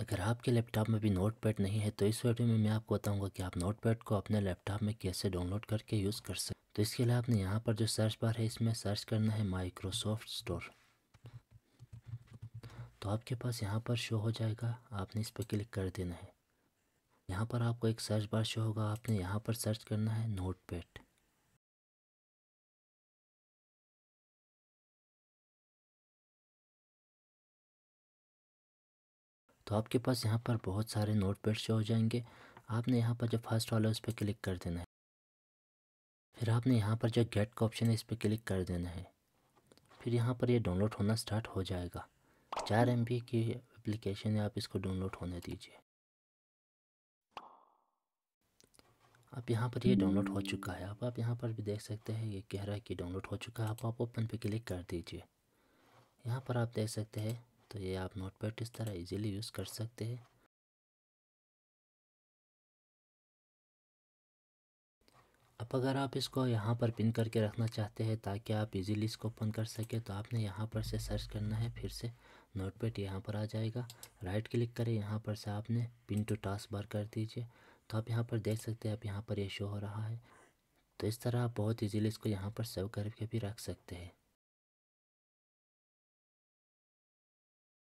अगर आपके लैपटॉप में भी नोटपैड नहीं है तो इस वीडियो में मैं आपको बताऊंगा कि आप नोटपैड को अपने लैपटॉप में कैसे डाउनलोड करके यूज़ कर सकते तो इसके लिए आपने यहाँ पर जो सर्च बार है इसमें सर्च करना है माइक्रोसॉफ्ट स्टोर तो आपके पास यहाँ पर शो हो जाएगा आपने इस पर क्लिक कर देना है यहाँ पर आपको एक सर्च बार शो होगा आपने यहाँ पर सर्च करना है नोट तो आपके पास यहाँ पर बहुत सारे नोट पैड शो हो जाएंगे आपने यहाँ पर जो फर्स्ट वाला है उस पर क्लिक कर देना है फिर आपने यहाँ पर जो गेट का ऑप्शन है इस पर क्लिक कर देना है फिर यहाँ पर ये यह डाउनलोड होना स्टार्ट हो जाएगा चार एम की एप्लीकेशन है आप इसको डाउनलोड होने दीजिए अब यहाँ पर ये यह डाउनलोड हो चुका है अब आप यहाँ पर भी देख सकते हैं ये कह रहा है कि डाउनलोड हो चुका है आप ओपन पर क्लिक कर दीजिए यहाँ पर आप देख सकते हैं तो ये आप नोटपैड इस तरह इजीली यूज़ कर सकते हैं अब अगर आप इसको यहाँ पर पिन करके रखना चाहते हैं ताकि आप इजीली इसको ओपन कर सके तो आपने यहाँ पर से सर्च करना है फिर से नोटपैड यहाँ पर आ जाएगा राइट क्लिक करें यहाँ पर से आपने पिन टू टास्क बार कर दीजिए तो आप यहाँ पर देख सकते हैं आप यहाँ पर ये यह शो हो रहा है तो इस तरह आप बहुत इजीली इसको यहाँ पर सेव करके भी रख सकते हैं